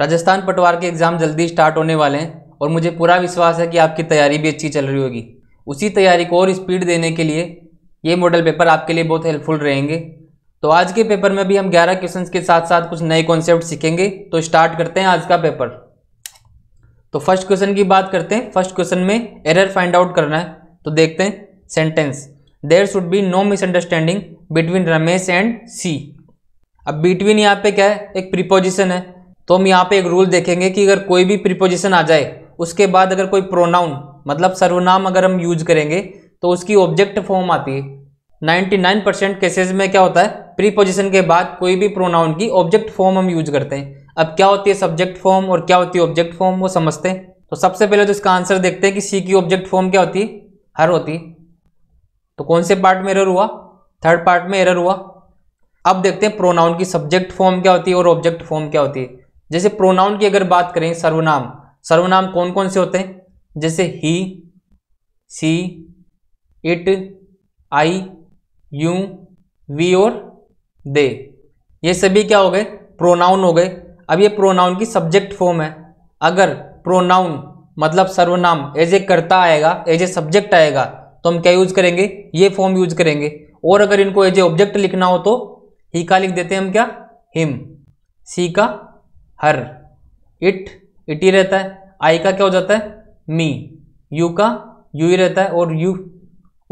राजस्थान पटवार के एग्ज़ाम जल्दी स्टार्ट होने वाले हैं और मुझे पूरा विश्वास है कि आपकी तैयारी भी अच्छी चल रही होगी उसी तैयारी को और स्पीड देने के लिए ये मॉडल पेपर आपके लिए बहुत हेल्पफुल रहेंगे तो आज के पेपर में भी हम 11 क्वेश्चंस के साथ साथ कुछ नए कॉन्सेप्ट सीखेंगे तो स्टार्ट करते हैं आज का पेपर तो फर्स्ट क्वेश्चन की बात करते हैं फर्स्ट क्वेश्चन में एरर फाइंड आउट करना है तो देखते हैं sentence there should be no misunderstanding between Ramesh and she अब बिटवीन यहाँ पे क्या है एक प्रिपोजिशन है तो हम यहाँ पे एक रूल देखेंगे कि अगर कोई भी प्रिपोजिशन आ जाए उसके बाद अगर कोई प्रोनाउन मतलब सर्वनाम अगर हम यूज करेंगे तो उसकी ऑब्जेक्ट फॉर्म आती है 99 परसेंट केसेज में क्या होता है प्रीपोजिशन के बाद कोई भी प्रोनाउन की ऑब्जेक्ट फॉर्म हम यूज करते हैं अब क्या होती है सब्जेक्ट फॉर्म और क्या होती है ऑब्जेक्ट फॉर्म वो समझते हैं तो सबसे पहले तो इसका आंसर देखते हैं कि सी की ऑब्जेक्ट फॉर्म क्या होती है हर होती है तो कौन से पार्ट में एरर हुआ थर्ड पार्ट में एरर हुआ अब देखते हैं प्रोनाउन की सब्जेक्ट फॉर्म क्या होती है और ऑब्जेक्ट फॉर्म क्या होती है जैसे प्रोनाउन की अगर बात करें सर्वनाम सर्वनाम कौन कौन से होते हैं जैसे ही she it I you we और दे ये सभी क्या हो गए प्रोनाउन हो गए अब ये प्रोनाउन की सब्जेक्ट फॉर्म है अगर प्रोनाउन मतलब सर्वनाम एज ए कर्ता आएगा एज ए सब्जेक्ट आएगा तो हम क्या यूज करेंगे ये फॉर्म यूज करेंगे और अगर इनको एज ए ऑब्जेक्ट लिखना हो तो ही का लिख देते हैं हम क्या हिम सी का हर इट इट ही रहता है आई का क्या हो जाता है मी यू का यू ही रहता है और यू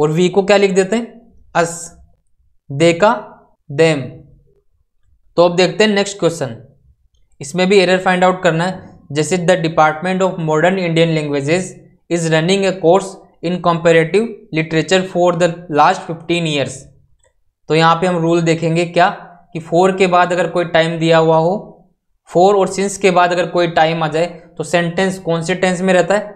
और वी को क्या लिख देते हैं अस दे का देम तो अब देखते हैं नेक्स्ट क्वेश्चन इसमें भी एरर फाइंड आउट करना है जैसे the department of modern Indian languages is running a course in comparative literature for the last fifteen years तो यहाँ पे हम रूल देखेंगे क्या कि फोर के बाद अगर कोई टाइम दिया हुआ हो फोर और सिंस के बाद अगर कोई टाइम आ जाए तो सेंटेंस कौन से टेंस में रहता है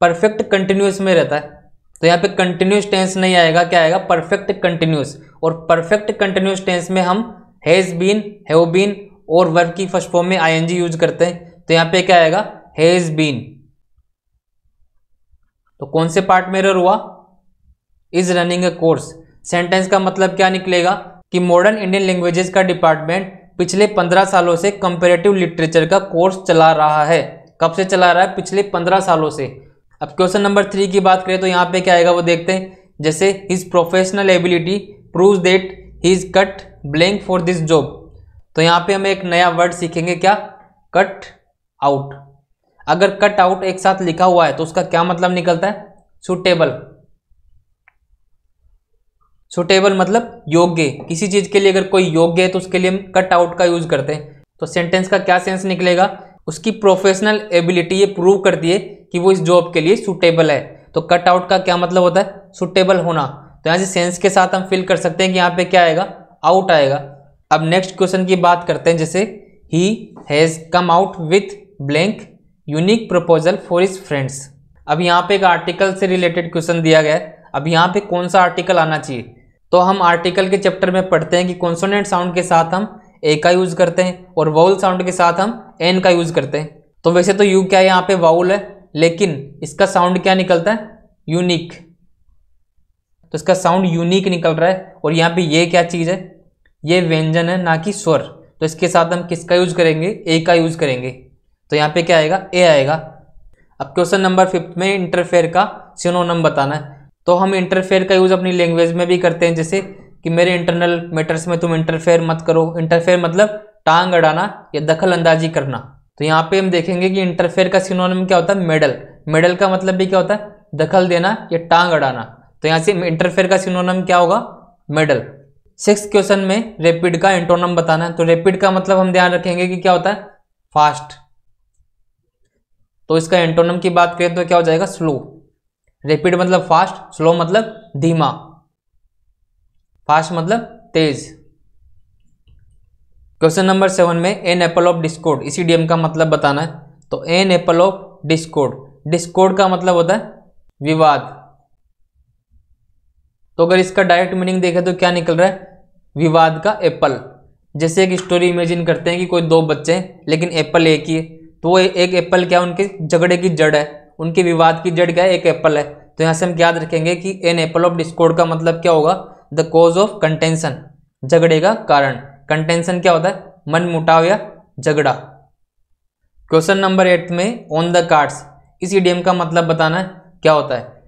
परफेक्ट कंटिन्यूस में रहता है तो यहाँ पे कंटिन्यूस टेंस नहीं आएगा क्या आएगा परफेक्ट कंटिन्यूस और परफेक्ट कंटिन्यूस टेंस में हम हैज़ बीन हैव बीन और वर्ब की फर्स्ट फॉर्म में आईएनजी यूज करते हैं तो यहाँ पे क्या आएगा हैज़ बीन तो कौन से पार्ट में एरर हुआ is running a course sentence का मतलब क्या निकलेगा कि मॉडर्न इंडियन लैंग्वेजेस का डिपार्टमेंट पिछले पंद्रह सालों से कंपेरेटिव लिटरेचर का कोर्स चला रहा है कब से चला रहा है पिछले पंद्रह सालों से अब क्वेश्चन नंबर थ्री की बात करें तो यहाँ पे क्या आएगा वो देखते हैं जैसे his professional ability prove that he is cut blank for this job तो यहाँ पे हम एक नया वर्ड सीखेंगे क्या कट आउट अगर कट आउट एक साथ लिखा हुआ है तो उसका क्या मतलब निकलता है सुटेबल सुटेबल मतलब योग्य किसी चीज़ के लिए अगर कोई योग्य है तो उसके लिए हम कट आउट का यूज़ करते हैं तो सेंटेंस का क्या सेंस निकलेगा उसकी प्रोफेशनल एबिलिटी ये प्रूव करती है कि वो इस जॉब के लिए सुटेबल है तो कट आउट का क्या मतलब होता है सुटेबल होना तो यहाँ से सेंस के साथ हम फिल कर सकते हैं कि यहाँ पे क्या आएगा आउट आएगा अब नेक्स्ट क्वेश्चन की बात करते हैं जैसे he has come out with blank unique proposal for is friends अब यहाँ पे एक आर्टिकल से रिलेटेड क्वेश्चन दिया गया है अब यहाँ पे कौन सा आर्टिकल आना चाहिए तो हम आर्टिकल के चैप्टर में पढ़ते हैं कि कॉन्सोनेंट साउंड के साथ हम ए का यूज़ करते हैं और वाउल साउंड के साथ हम एन का यूज़ करते हैं तो वैसे तो यू क्या है यहाँ पे वाउल है लेकिन इसका साउंड क्या निकलता है यूनिक तो इसका साउंड यूनिक निकल रहा है और यहाँ पे ये क्या चीज़ है ये व्यंजन है ना कि स्वर तो इसके साथ हम किसका यूज़ करेंगे ए का यूज़ करेंगे तो यहाँ पे क्या आएगा ए आएगा अब क्वेश्चन नंबर फिफ्थ में इंटरफेयर का सिनोनम बताना है तो हम इंटरफेयर का यूज़ अपनी लैंग्वेज में भी करते हैं जैसे कि मेरे इंटरनल मैटर्स में तुम इंटरफेयर मत करो इंटरफेयर मतलब टांग अड़ाना या दखल अंदाजी करना तो यहाँ पे हम देखेंगे कि इंटरफेयर का सिनोनिम क्या होता है मेडल मेडल का मतलब भी क्या होता है दखल देना या टांग अड़ाना तो यहाँ से इंटरफेयर का सिनोनिम क्या होगा मेडल सिक्स क्वेश्चन में रेपिड का एंटोनम बताना है तो रेपिड का मतलब हम ध्यान रखेंगे कि क्या होता है फास्ट तो इसका एंटोनम की बात करें तो क्या हो जाएगा स्लो रेपिड मतलब फास्ट स्लो मतलब धीमा फास्ट मतलब तेज क्वेश्चन नंबर सेवन में एन एप्पल ऑफ डिस्कोड इसी डीएम का मतलब बताना है तो an apple of discord discord का मतलब होता है विवाद तो अगर इसका डायरेक्ट मीनिंग देखें तो क्या निकल रहा है विवाद का एप्पल जैसे एक स्टोरी इमेजिन करते हैं कि कोई दो बच्चे हैं लेकिन एप्पल एक ही है तो वो एक एप्पल क्या उनके झगड़े की जड़ है उनके विवाद की जड़ क्या है एक एप्पल है तो यहाँ से हम याद रखेंगे कि एन एप्पल ऑफ डिस्कोर्ड का मतलब क्या होगा द कॉज ऑफ कंटेंशन झगड़े का कारण कंटेंशन क्या होता है मन मुटाव या झगड़ा क्वेश्चन नंबर एट में ऑन द कार्ड्स इस ईडीएम का मतलब बताना है क्या होता है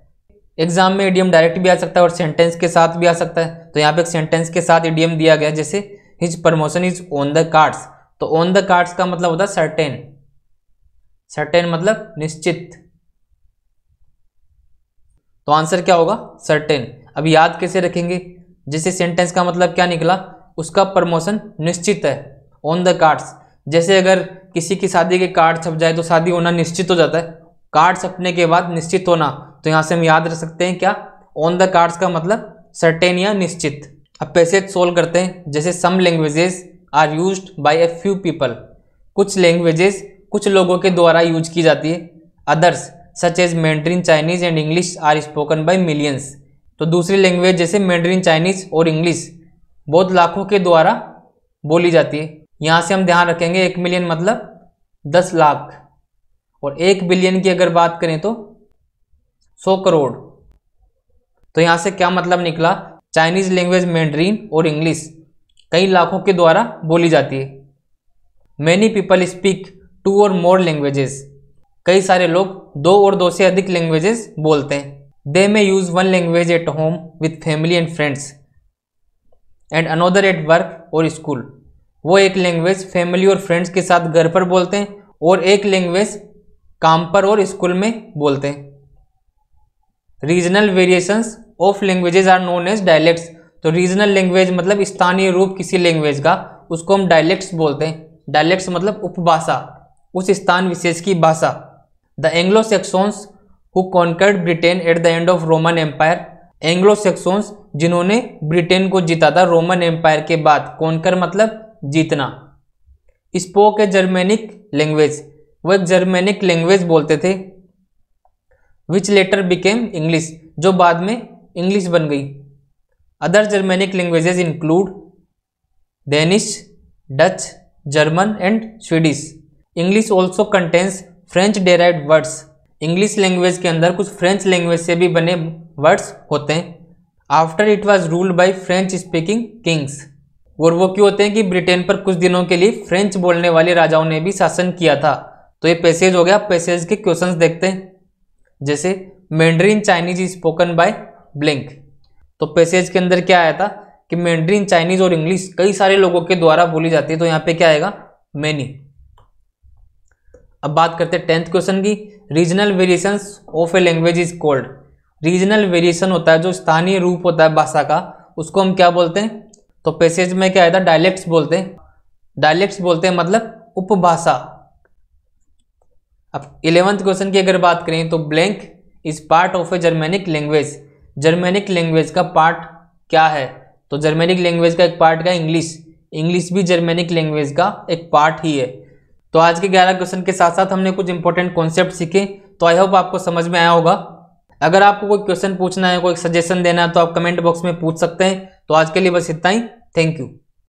एग्जाम में ईडीएम डायरेक्ट भी आ सकता है और सेंटेंस के साथ भी आ सकता है तो यहाँ पे एक सेंटेंस के साथ ईडीएम दिया गया जैसे his promotion is on the cards तो ऑन द कार्ड्स का मतलब होता है सर्टेन सर्टेन मतलब निश्चित तो आंसर क्या होगा सर्टेन अब याद कैसे रखेंगे जैसे सेंटेंस का मतलब क्या निकला उसका प्रमोशन निश्चित है ऑन द कार्ड्स जैसे अगर किसी की शादी के कार्ड छप जाए तो शादी होना निश्चित हो जाता है कार्ड छपने के बाद निश्चित होना तो यहाँ से हम याद रख सकते हैं क्या ऑन द कार्ड्स का मतलब सर्टेन या निश्चित अब पैसेज सोल्व करते हैं जैसे some languages are use by a few people कुछ लैंग्वेजेस कुछ लोगों के द्वारा यूज की जाती है others such as Mandarin Chinese and English are spoken by millions तो दूसरी लैंग्वेज जैसे मैंड्रीन चाइनीज़ और इंग्लिश बहुत लाखों के द्वारा बोली जाती है यहाँ से हम ध्यान रखेंगे एक मिलियन मतलब दस लाख और एक बिलियन की अगर बात करें तो सौ करोड़ तो यहाँ से क्या मतलब निकला चाइनीज़ लैंग्वेज मैंड्रीन और इंग्लिश कई लाखों के द्वारा बोली जाती है मैनी पीपल स्पीक टू और मोर लैंग्वेजेस कई सारे लोग दो और दो से अधिक लैंग्वेजेस बोलते हैं they may use one language at home with family and friends and another at work or school वो एक लैंग्वेज फैमिली और फ्रेंड्स के साथ घर पर बोलते हैं और एक लैंग्वेज काम पर और स्कूल में बोलते हैं regional variations of languages are known as dialects तो रीजनल लैंग्वेज मतलब स्थानीय रूप किसी लैंग्वेज का उसको हम डायलैक्ट्स बोलते हैं डायलैक्ट्स मतलब उपभाषा उस स्थान विशेष की भाषा the Anglo Saxons who conquered Britain at the end of Roman empire Anglo Saxons जिन्होंने ब्रिटेन को जीता था रोमन एम्पायर के बाद कॉन्कर मतलब जीतना स्पोक ए जर्मेनिक लैंग्वेज वो एक जर्मेनिक लैंग्वेज बोलते थे विच लेटर बिकेम इंग्लिश जो बाद में इंग्लिश बन गई other Germanic languages include Danish Dutch German and Swedish English also contains French derived words English language के अंदर कुछ फ्रेंच लैंग्वेज से भी बने वर्ड्स होते हैं after it was ruled by French speaking kings और वो क्यों होते हैं कि ब्रिटेन पर कुछ दिनों के लिए फ्रेंच बोलने वाले राजाओं ने भी शासन किया था तो ये पैसेज हो गया पैसेज के क्वेश्चन देखते हैं जैसे Mandarin Chinese spoken by blank तो पैसेज के अंदर क्या आया था कि मैंड्रीन चाइनीज और इंग्लिश कई सारे लोगों के द्वारा बोली जाती है तो यहाँ पे क्या आएगा मैनी अब बात करते हैं टेंथ क्वेश्चन की regional variation of a language is called regional variation होता है जो स्थानीय रूप होता है भाषा का उसको हम क्या बोलते हैं तो पैसेज में क्या आया था डायलेक्ट्स बोलते हैं डायलेक्ट्स बोलते हैं मतलब उपभाषा अब इलेवंथ क्वेश्चन की अगर बात करें तो blank is part of a Germanic language Germanic language का पार्ट क्या है तो जर्मेनिक लैंग्वेज का एक पार्ट क्या इंग्लिश इंग्लिश भी जर्मेनिक लैंग्वेज का एक पार्ट ही है तो आज के 11 क्वेश्चन के साथ साथ हमने कुछ इंपॉर्टेंट कॉन्सेप्ट सीखे तो आई होप आपको समझ में आया होगा अगर आपको कोई क्वेश्चन पूछना है कोई सजेशन देना है तो आप कमेंट बॉक्स में पूछ सकते हैं तो आज के लिए बस इतना ही थैंक यू